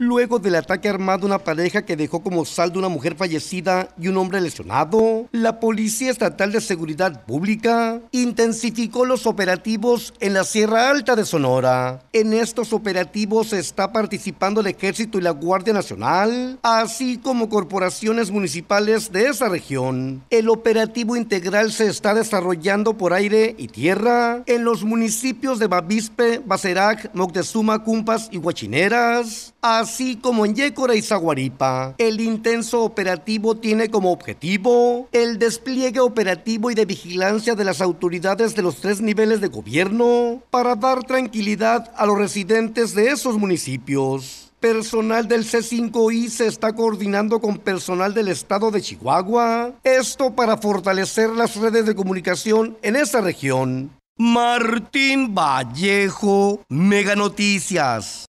Luego del ataque armado a una pareja que dejó como saldo una mujer fallecida y un hombre lesionado, la Policía Estatal de Seguridad Pública intensificó los operativos en la Sierra Alta de Sonora. En estos operativos está participando el Ejército y la Guardia Nacional, así como corporaciones municipales de esa región. El operativo integral se está desarrollando por aire y tierra en los municipios de Bavispe, Bacerac, Moctezuma, Cumpas y Huachineras, así como en Yécora y Zaguaripa. El intenso operativo tiene como objetivo el despliegue operativo y de vigilancia de las autoridades de los tres niveles de gobierno para dar tranquilidad a los residentes de esos municipios. Personal del C5I se está coordinando con personal del estado de Chihuahua, esto para fortalecer las redes de comunicación en esa región. Martín Vallejo, Mega Noticias.